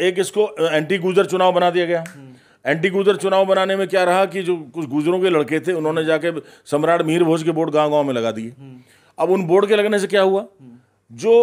एक इसको एंटी गुजर चुनाव बना दिया गया एंटी हम्म। गुजर चुनाव बनाने में क्या रहा कि जो कुछ गुजरों के लड़के थे उन्होंने जाके सम्राट मीर भोज के बोर्ड गांव गांव में लगा दिए हम्म। अब उन बोर्ड के लगने से क्या हुआ हम्म। जो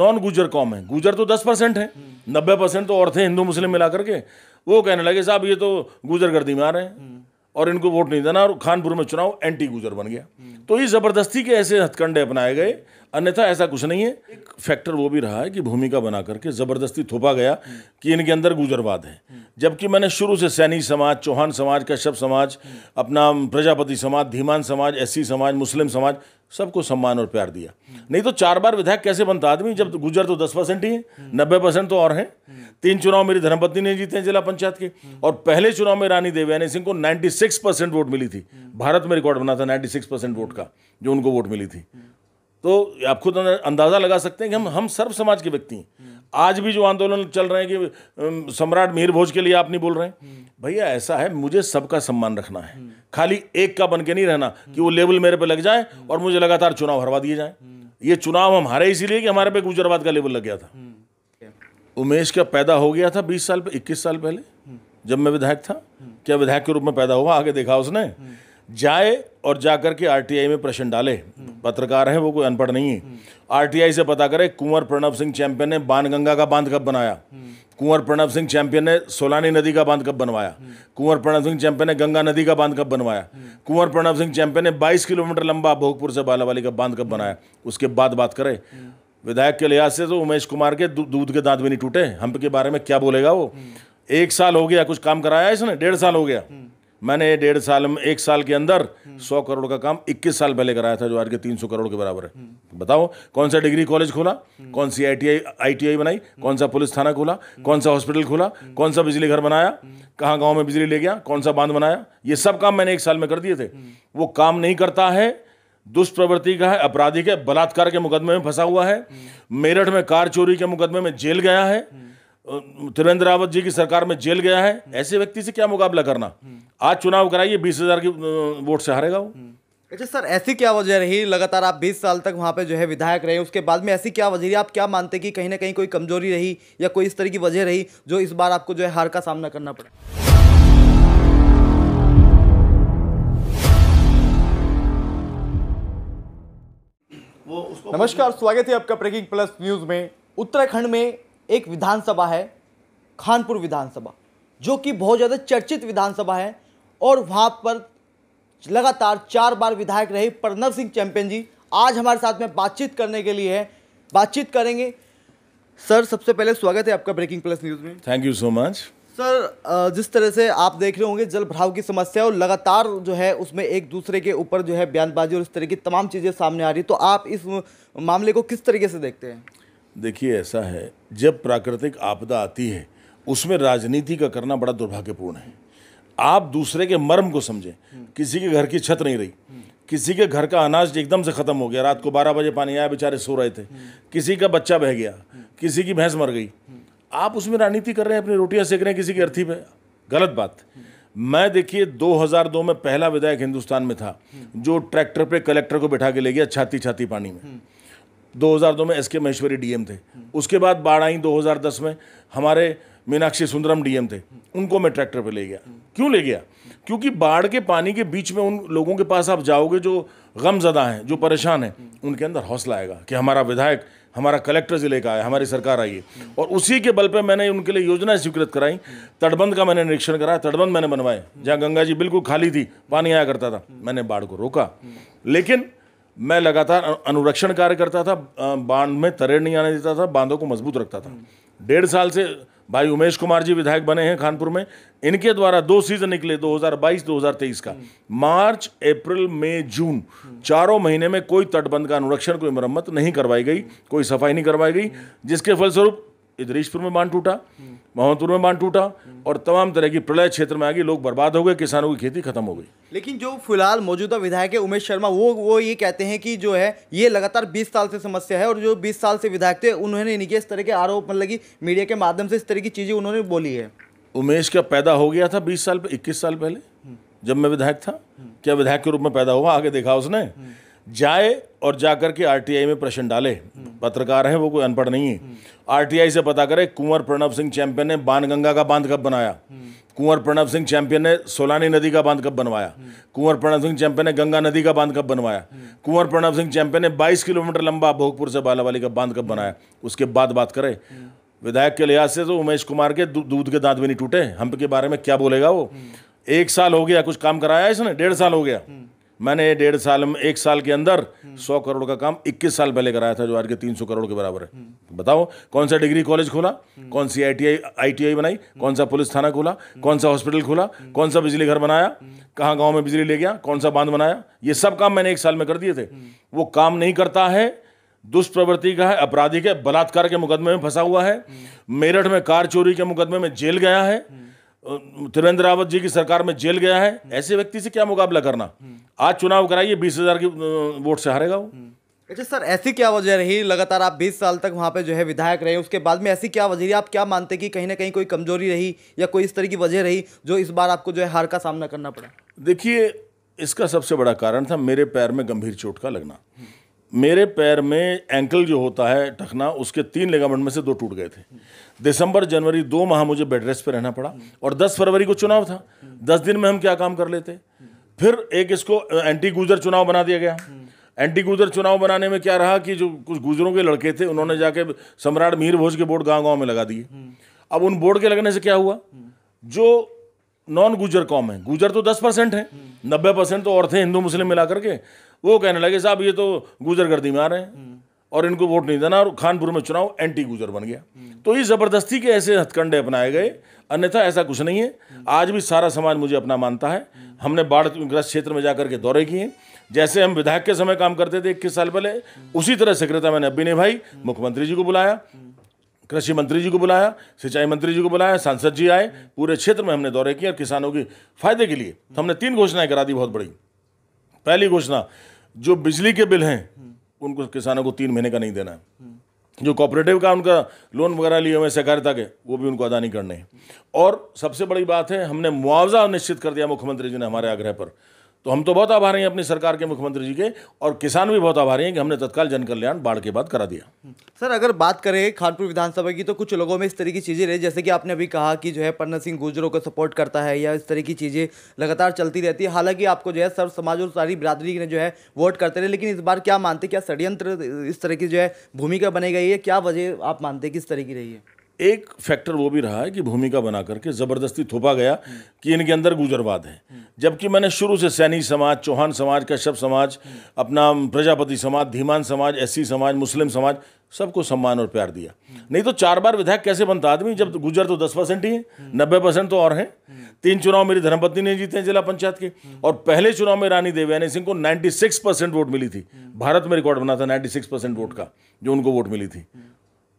नॉन गुजर कॉम है गुजर तो दस परसेंट है नब्बे परसेंट तो और थे हिंदू मुस्लिम मिला करके वो कहने लगे साहब ये तो गुजर गर्दी में आ रहे हैं और इनको वोट नहीं देना और खानपुर में चुनाव एंटी गुजर बन गया तो ये ज़बरदस्ती के ऐसे हथकंडे अपनाए गए अन्यथा ऐसा कुछ नहीं है एक फैक्टर वो भी रहा है कि भूमिका बना करके ज़बरदस्ती थोपा गया कि इनके अंदर गुजरवाद है जबकि मैंने शुरू से सैनी समाज चौहान समाज कश्यप समाज अपना प्रजापति समाज धीमान समाज एससी समाज मुस्लिम समाज सबको सम्मान और प्यार दिया नहीं तो चार बार विधायक कैसे बनता आदमी जब गुजर तो दस परसेंट ही है नब्बे परसेंट तो और हैं तीन चुनाव मेरी धर्मपत्नी ने जीते हैं जिला पंचायत के और पहले चुनाव में रानी देवयानी सिंह को 96 परसेंट वोट मिली थी भारत में रिकॉर्ड बना था 96 परसेंट वोट का जो उनको वोट मिली थी तो आप खुद अंदाज़ा लगा सकते हैं कि हम हम सर्व समाज के व्यक्ति हैं आज भी जो आंदोलन चल रहे हैं कि सम्राट मीर भोज के लिए आप नहीं बोल रहे हैं भैया ऐसा है मुझे सबका सम्मान रखना है खाली एक का बन के नहीं रहना कि वो लेवल मेरे पे लग जाए और मुझे लगातार चुनाव हरवा दिए जाएं ये चुनाव हम हारे इसीलिए कि हमारे पे गुजराबाद का लेवल लग गया था उमेश का पैदा हो गया था बीस साल पे इक्कीस साल पहले जब मैं विधायक था क्या विधायक के रूप में पैदा हुआ आगे देखा उसने जाए और जाकर के आरटीआई में प्रश्न डाले पत्रकार हैं वो कोई अनपढ़ नहीं है आरटीआई से पता करे कुंवर प्रणव सिंह चैंपियन ने बाणगंगा का बांध कब बनाया कुंवर प्रणव सिंह चैंपियन ने सोलानी नदी का बांध कब बनवाया कुंवर प्रणव सिंह चैंपियन ने गंगा नदी का बांध कब बनवाया कुंवर प्रणव सिंह चैंपियन ने 22 किलोमीटर लंबा भोगपुर से बालावाली का बांध कब बनाया उसके बाद बात करें विधायक के लिहाज से तो उमेश कुमार के दूध के दांत भी नहीं टूटे हम के बारे में क्या बोलेगा वो एक साल हो गया कुछ काम कराया इसने डेढ़ साल हो गया मैंने डेढ़ साल में एक साल के अंदर सौ करोड़ का काम इक्कीस साल पहले कराया था जो आज के तीन सौ करोड़ के बराबर है बताओ कौन सा डिग्री कॉलेज खोला कौन सी आई आई टी आई बनाई कौन सा पुलिस थाना खोला कौन सा हॉस्पिटल खोला कौन सा बिजली घर बनाया कहाँ गाँव में बिजली ले गया कौन सा बांध बनाया ये सब काम मैंने एक साल में कर दिए थे वो काम नहीं करता है दुष्प्रवृत्ति का है अपराधी के बलात्कार के मुकदमे में फंसा हुआ है मेरठ में कार चोरी के मुकदमे में जेल गया है त्रिवेंद्र रावत जी की सरकार में जेल गया है ऐसे व्यक्ति से क्या मुकाबला करना आज चुनाव कराइए बीस हजार की वोट से हारेगा वो अच्छा सर ऐसी क्या वजह रही लगातार आप 20 साल तक वहाँ पे जो है विधायक रहे उसके बाद में ऐसी क्या वजह रही आप क्या मानते कि कहीं ना कहीं कोई कमजोरी रही या कोई इस तरह की वजह रही जो इस बार आपको जो है हार का सामना करना पड़ा नमस्कार स्वागत है आपका ब्रेकिंग प्लस न्यूज में उत्तराखंड में एक विधानसभा है खानपुर विधानसभा जो कि बहुत ज़्यादा चर्चित विधानसभा है और वहाँ पर लगातार चार बार विधायक रहे प्रणव सिंह चैंपियन जी आज हमारे साथ में बातचीत करने के लिए है बातचीत करेंगे सर सबसे पहले स्वागत है आपका ब्रेकिंग प्लस न्यूज़ में thank you so much sir जिस तरह से आप देख रहे होंगे जल भराव की समस्या और लगातार जो है उसमें एक दूसरे के ऊपर जो है बयानबाजी और इस तरह की तमाम चीज़ें सामने आ रही तो आप इस मामले को किस तरीके से देखते हैं देखिए ऐसा है जब प्राकृतिक आपदा आती है उसमें राजनीति का करना बड़ा दुर्भाग्यपूर्ण है आप दूसरे के मर्म को समझें किसी के घर की छत नहीं रही किसी के घर का अनाज एकदम से ख़त्म हो गया रात को बारह बजे पानी आया बेचारे सो रहे थे किसी का बच्चा बह गया किसी की भैंस मर गई आप उसमें राजनीति कर रहे हैं अपनी रोटियां सेक रहे हैं किसी की अर्थी पे गलत बात मैं देखिए 2002 में पहला विधायक हिंदुस्तान में था जो ट्रैक्टर पे कलेक्टर को बैठा के ले गया छाती छाती पानी में 2002 में एस के महेश्वरी डीएम थे उसके बाद बाढ़ आई 2010 में हमारे मीनाक्षी सुंदरम डीएम थे उनको मैं ट्रैक्टर पे ले गया क्यों ले गया क्योंकि बाढ़ के पानी के बीच में उन लोगों के पास आप जाओगे जो गमजदा हैं जो परेशान हैं उनके अंदर हौसला आएगा कि हमारा विधायक हमारा कलेक्टर ज़िले का है हमारी सरकार आई है और उसी के बल पे मैंने उनके लिए योजनाएं स्वीकृत कराई तटबंध का मैंने निरीक्षण कराया तटबंध मैंने बनवाए जहाँ गंगा जी बिल्कुल खाली थी पानी आया करता था मैंने बाढ़ को रोका लेकिन मैं लगातार अनुरक्षण कार्य करता था बांध में तरेड़ नहीं आने देता था बांधों को मजबूत रखता था डेढ़ साल से भाई उमेश कुमार जी विधायक बने हैं खानपुर में इनके द्वारा दो सीजन निकले 2022 2023 का मार्च अप्रैल मई जून चारों महीने में कोई तटबंध का अनुरक्षण कोई मरम्मत नहीं करवाई गई कोई सफाई नहीं करवाई गई जिसके फलस्वरूप इदरीशपुर में बांध टूटा मोहनपुर में बांध टूटा और तमाम तरह की प्रलय क्षेत्र में आ गई लोग बर्बाद हो गए किसानों की खेती खत्म हो गई लेकिन जो फिलहाल मौजूदा विधायक है उमेश शर्मा वो वो ये कहते हैं कि जो है ये लगातार 20 साल से समस्या है और जो 20 साल से विधायक थे उन्होंने इनके इस तरह के आरोप मतलब की मीडिया के माध्यम से इस तरह की चीज़ें उन्होंने बोली है उमेश क्या पैदा हो गया था बीस साल इक्कीस साल पहले जब मैं विधायक था क्या विधायक के रूप में पैदा हुआ आगे देखा उसने जाए और जाकर के आरटीआई में प्रश्न डाले पत्रकार हैं वो कोई अनपढ़ नहीं है आरटीआई से पता करे कुंवर प्रणव सिंह चैंपियन ने बाणगंगा का बांध कब बनाया कुंवर प्रणव सिंह चैंपियन ने सोलानी नदी का बांध कब बनवाया कुंवर प्रणव सिंह चैंपियन ने गंगा नदी का बांध कब बनवाया कुंवर प्रणव सिंह चैंपियन ने 22 किलोमीटर लंबा भोगपुर से बालावाली का बांध कब बनाया उसके बाद बात करे विधायक के लिहाज से तो उमेश कुमार के दूध के दांत भी नहीं टूटे हम के बारे में क्या बोलेगा वो एक साल हो गया कुछ काम कराया इसने डेढ़ साल हो गया मैंने डेढ़ साल में एक साल के अंदर सौ करोड़ का काम इक्कीस साल पहले कराया था जो आज के तीन सौ करोड़ के बराबर है बताओ कौन सा डिग्री कॉलेज खोला कौन सी आई टी आई बनाई कौन सा पुलिस थाना खोला कौन सा हॉस्पिटल खोला कौन सा बिजली घर बनाया कहाँ गाँव में बिजली ले गया कौन सा बांध बनाया ये सब काम मैंने एक साल में कर दिए थे वो काम नहीं करता है दुष्प्रवृत्ति का है अपराधी के बलात्कार के मुकदमे में फंसा हुआ है मेरठ में कार चोरी के मुकदमे में जेल गया है त्रिवेंद्र रावत जी की सरकार में जेल गया है ऐसे व्यक्ति से क्या मुकाबला करना आज चुनाव कराइए बीस हजार की वोट से हारेगा वो अच्छा सर ऐसी क्या वजह रही लगातार आप 20 साल तक वहाँ पे जो है विधायक रहे उसके बाद में ऐसी क्या वजह रही आप क्या मानते कि कहीं ना कहीं कोई कमजोरी रही या कोई इस तरह की वजह रही जो इस बार आपको जो है हार का सामना करना पड़ा देखिए इसका सबसे बड़ा कारण था मेरे पैर में गंभीर चोट का लगना मेरे पैर में एंकल जो होता है टखना उसके तीन लेगामेंट में से दो टूट गए थे दिसंबर जनवरी दो माह मुझे बेड रेस्ट पर रहना पड़ा और 10 फरवरी को चुनाव था 10 दिन में हम क्या काम कर लेते फिर एक इसको एंटी गुजर चुनाव बना दिया गया एंटी गुजर चुनाव बनाने में क्या रहा कि जो कुछ गुजरों के लड़के थे उन्होंने जाके सम्राट मीर भोज के बोर्ड गाँव गाँव में लगा दिए अब उन बोर्ड के लगने से क्या हुआ जो नॉन गुजर कॉम है गुजर तो दस परसेंट है नब्बे परसेंट तो और थे हिंदू मुस्लिम मिला करके वो कहने लगे साहब ये तो गुजर गर्दी में आ रहे हैं हम्म। और इनको वोट नहीं देना और खानपुर में चुनाव एंटी गुजर बन गया हम्म। तो ये ज़बरदस्ती के ऐसे हथकंडे अपनाए गए अन्यथा ऐसा कुछ नहीं है हम्म। आज भी सारा समाज मुझे अपना मानता है हमने बाढ़ ग्रस्त क्षेत्र में जाकर के दौरे किए जैसे हम विधायक के समय काम करते थे इक्कीस साल पहले उसी तरह सक्रियता मैंने अभी निभाई भाई मुख्यमंत्री जी को बुलाया कृषि मंत्री जी को बुलाया सिंचाई मंत्री जी को बुलाया सांसद जी आए पूरे क्षेत्र में हमने दौरे किए और किसानों के फायदे के लिए हमने तीन घोषणाएं करा दी बहुत बड़ी पहली घोषणा जो बिजली के बिल हैं उनको किसानों को तीन महीने का नहीं देना है जो कॉपरेटिव का उनका लोन वगैरह लिए हुए सहकारिता के वो भी उनको अदा नहीं करने हैं और सबसे बड़ी बात है हमने मुआवजा निश्चित कर दिया मुख्यमंत्री जी ने हमारे आग्रह पर तो हम तो बहुत आभारी हैं अपनी सरकार के मुख्यमंत्री जी के और किसान भी बहुत आभारी हैं कि हमने तत्काल जन कल्याण बाढ़ के बाद करा दिया सर अगर बात करें खानपुर विधानसभा की तो कुछ लोगों में इस तरह की चीज़ें रही जैसे कि आपने अभी कहा कि जो है पन्ना सिंह गुजरों को सपोर्ट करता है या इस तरह की चीज़ें लगातार चलती रहती है हालांकि आपको जो है सर्व समाज और सारी बिरादरी ने जो है वोट करते रहे लेकिन इस बार क्या मानते क्या षडयंत्र इस तरह की जो है भूमिका बनाई गई है क्या वजह आप मानते कि इस तरह की रही है एक फैक्टर वो भी रहा है कि भूमिका बना करके ज़बरदस्ती थोपा गया कि इनके अंदर गुजरवाद है जबकि मैंने शुरू से सैनी समाज चौहान समाज कश्यप समाज अपना प्रजापति समाज धीमान समाज एससी समाज मुस्लिम समाज सबको सम्मान और प्यार दिया नहीं तो चार बार विधायक कैसे बनता आदमी जब गुजर तो दस परसेंट ही है नब्बे परसेंट तो और हैं तीन चुनाव मेरी धर्मपत्नी ने जीते हैं जिला पंचायत के और पहले चुनाव में रानी देवयानी सिंह को 96 परसेंट वोट मिली थी भारत में रिकॉर्ड बना था 96 परसेंट वोट का जो उनको वोट मिली थी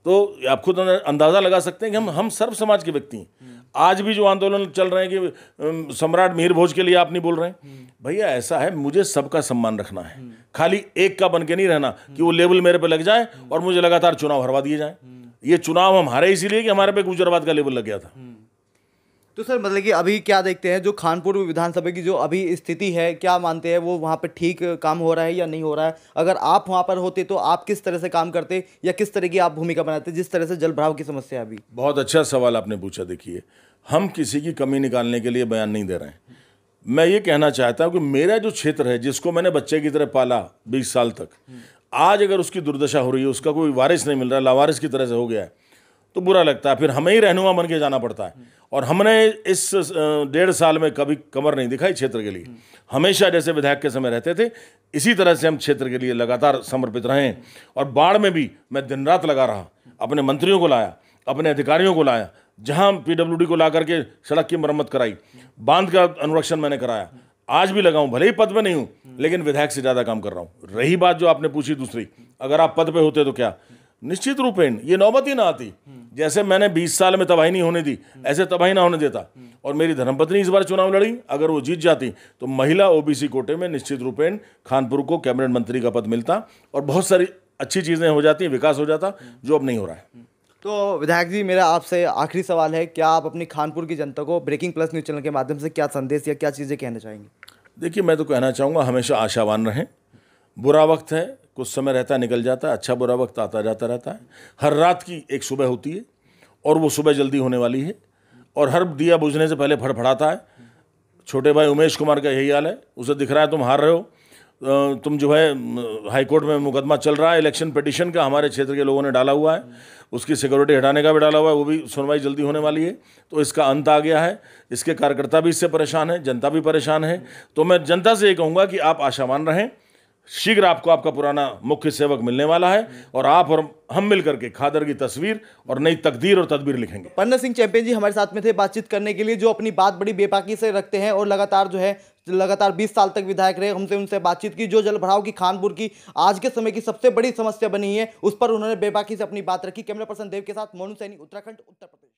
तो आप खुद अंदाज़ा लगा सकते हैं कि हम हम सर्व समाज के व्यक्ति हैं आज भी जो आंदोलन चल रहे हैं कि सम्राट मीर भोज के लिए आप नहीं बोल रहे हैं भैया ऐसा है मुझे सबका सम्मान रखना है खाली एक का बन के नहीं रहना कि वो लेवल मेरे पे लग जाए और मुझे लगातार चुनाव हरवा दिए जाए ये चुनाव हम हारे इसीलिए कि हमारे पे गुजराबाद का लेवल लग गया था तो सर मतलब कि अभी क्या देखते हैं जो खानपुर विधानसभा की जो अभी स्थिति है क्या मानते हैं वो वहाँ पर ठीक काम हो रहा है या नहीं हो रहा है अगर आप वहाँ पर होते तो आप किस तरह से काम करते या किस तरह की आप भूमिका बनाते जिस तरह से जलभराव की समस्या अभी बहुत अच्छा सवाल आपने पूछा देखिए हम किसी की कमी निकालने के लिए बयान नहीं दे रहे हैं मैं ये कहना चाहता हूँ कि मेरा जो क्षेत्र है जिसको मैंने बच्चे की तरह पाला बीस साल तक आज अगर उसकी दुर्दशा हो रही है उसका कोई वारिस नहीं मिल रहा लावारिस की तरह से हो गया है तो बुरा लगता है फिर हमें ही रहनुमा बन के जाना पड़ता है और हमने इस डेढ़ साल में कभी कमर नहीं दिखाई क्षेत्र के लिए हमेशा जैसे विधायक के समय रहते थे इसी तरह से हम क्षेत्र के लिए लगातार समर्पित रहे और बाढ़ में भी मैं दिन रात लगा रहा अपने मंत्रियों को लाया अपने अधिकारियों को लाया जहाँ पीडब्ल्यूडी को ला करके सड़क की मरम्मत कराई बांध का अनुरक्षण मैंने कराया आज भी लगाऊं भले ही पद पे नहीं हूँ लेकिन विधायक से ज़्यादा काम कर रहा हूँ रही बात जो आपने पूछी दूसरी अगर आप पद पे होते तो क्या निश्चित रूपेण ये नौबत ही ना आती जैसे मैंने 20 साल में तबाही नहीं होने दी ऐसे तबाही ना होने देता और मेरी धर्मपत्नी इस बार चुनाव लड़ी अगर वो जीत जाती तो महिला ओबीसी कोटे में निश्चित रूपेण खानपुर को कैबिनेट मंत्री का पद मिलता और बहुत सारी अच्छी चीज़ें हो जाती विकास हो जाता जो अब नहीं हो रहा है तो विधायक जी मेरा आपसे आखिरी सवाल है क्या आप अपनी खानपुर की जनता को ब्रेकिंग प्लस न्यूज़ चैनल के माध्यम से क्या संदेश या क्या चीज़ें कहना चाहेंगे देखिए मैं तो कहना चाहूँगा हमेशा आशावान रहें बुरा वक्त है कुछ समय रहता निकल जाता है अच्छा बुरा वक्त आता जाता रहता है हर रात की एक सुबह होती है और वो सुबह जल्दी होने वाली है और हर दिया बुझने से पहले फड़फड़ाता है छोटे भाई उमेश कुमार का यही हाल है उसे दिख रहा है तुम हार रहे हो तुम जो है हाईकोर्ट में मुकदमा चल रहा है इलेक्शन पटिशन का हमारे क्षेत्र के लोगों ने डाला हुआ है उसकी सिक्योरिटी हटाने का भी डाला हुआ है वो भी सुनवाई जल्दी होने वाली है तो इसका अंत आ गया है इसके कार्यकर्ता भी इससे परेशान है जनता भी परेशान है तो मैं जनता से ये कहूँगा कि आप आशावान रहें शीघ्र आपको आपका पुराना मुख्य सेवक मिलने वाला है और आप और हम मिलकर के खादर की तस्वीर और नई तकदीर और तदबीर लिखेंगे पन्ना सिंह चैंपियन जी हमारे साथ में थे बातचीत करने के लिए जो अपनी बात बड़ी बेपाकी से रखते हैं और लगातार जो है लगातार 20 साल तक विधायक रहे हमसे उनसे बातचीत की जो जल भराव की खानपुर की आज के समय की सबसे बड़ी समस्या बनी है उस पर उन्होंने बेबाकी से अपनी बात रखी कैमरा पर्सन देव के साथ मोनू सैनी उत्तराखंड उत्तर प्रदेश